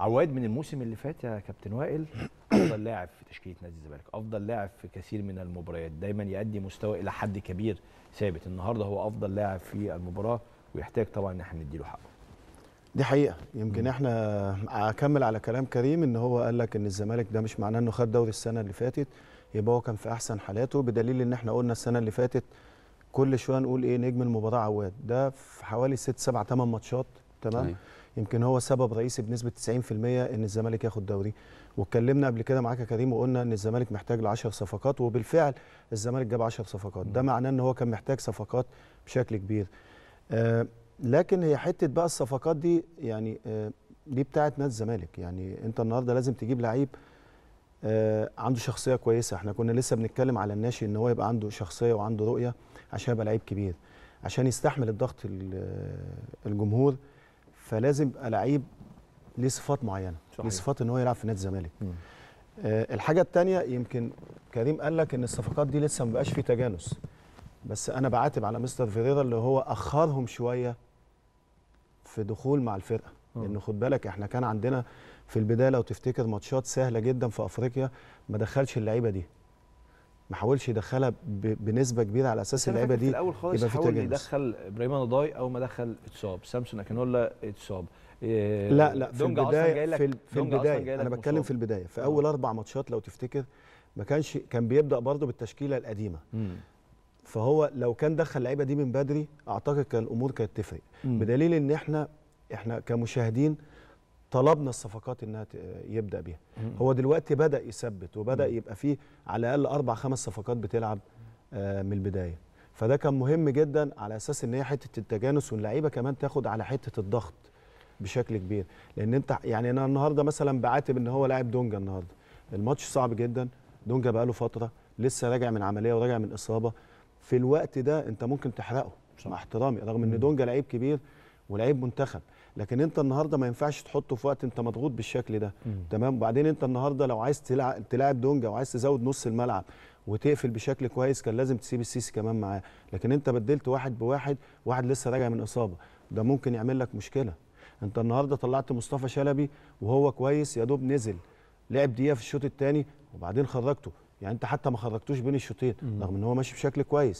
عواد من الموسم اللي فات يا كابتن وائل افضل لاعب في تشكيله نادي الزمالك افضل لاعب في كثير من المباريات دايما يؤدي مستوى الى حد كبير ثابت النهارده هو افضل لاعب في المباراه ويحتاج طبعا ان احنا نديله حقه دي حقيقه يمكن احنا اكمل على كلام كريم ان هو قال لك ان الزمالك ده مش معناه انه خد دوري السنه اللي فاتت يبقى هو كان في احسن حالاته بدليل ان احنا قلنا السنه اللي فاتت كل شويه نقول ايه نجم المباراه عواد ده في حوالي 6 7 8 ماتشات تمام يمكن هو سبب رئيسي بنسبه 90% ان الزمالك ياخد دوري واتكلمنا قبل كده معاك يا كريم وقلنا ان الزمالك محتاج ل 10 صفقات وبالفعل الزمالك جاب 10 صفقات ده معناه ان هو كان محتاج صفقات بشكل كبير آه لكن هي حته بقى الصفقات دي يعني آه دي بتاعه نادي الزمالك يعني انت النهارده لازم تجيب لعيب آه عنده شخصيه كويسه احنا كنا لسه بنتكلم على الناشئ ان هو يبقى عنده شخصيه وعنده رؤيه عشان يبقى لعيب كبير عشان يستحمل الضغط آه، الجمهور فلازم يبقى لعيب ليه صفات معينه صحيح. ليه صفات ان هو يلعب في نادي الزمالك آه الحاجه الثانيه يمكن كريم قال لك ان الصفقات دي لسه ما بقاش في تجانس بس انا بعاتب على مستر فيريرا اللي هو اخرهم شويه في دخول مع الفرقه لان خد بالك احنا كان عندنا في البدايه لو تفتكر ماتشات سهله جدا في افريقيا ما دخلش اللعيبه دي ما حاولش يدخلها بنسبه كبيره على اساس اللعيبه دي في الاول خالص حاول يدخل ابراهيم نضاي او ما دخل اتصاب سامسون اكنولا اتصاب إيه لا لا في البدايه في, في البدايه انا بتكلم مصاب. في البدايه في آه. اول اربع ماتشات لو تفتكر ما كانش كان بيبدا برضه بالتشكيله القديمه مم. فهو لو كان دخل اللعيبه دي من بدري اعتقد كان الامور كانت تفرق بدليل ان احنا احنا كمشاهدين طلبنا الصفقات انها يبدا بيها هو دلوقتي بدا يثبت وبدا يبقى فيه على الاقل اربع خمس صفقات بتلعب آه، من البدايه فده كان مهم جدا على اساس ان هي حته التجانس واللعيبه كمان تاخد على حته الضغط بشكل كبير لان انت يعني انا النهارده مثلا بعاتب ان هو لاعب دونجا النهارده الماتش صعب جدا دونجا بقاله فتره لسه راجع من عمليه وراجع من اصابه في الوقت ده انت ممكن تحرقه مع احترامي رغم ان دونجا لعيب كبير ولعيب منتخب لكن انت النهارده ما ينفعش تحطه في وقت انت مضغوط بالشكل ده مم. تمام وبعدين انت النهارده لو عايز تلعب تلعب دونجا وعايز تزود نص الملعب وتقفل بشكل كويس كان لازم تسيب السيسي كمان معاه لكن انت بدلت واحد بواحد واحد لسه راجع من اصابه ده ممكن يعمل لك مشكله انت النهارده طلعت مصطفى شلبي وهو كويس يا دوب نزل لعب دقيقه في الشوط الثاني وبعدين خرجته يعني انت حتى ما خرجتوش بين الشوطين رغم ان هو ماشي بشكل كويس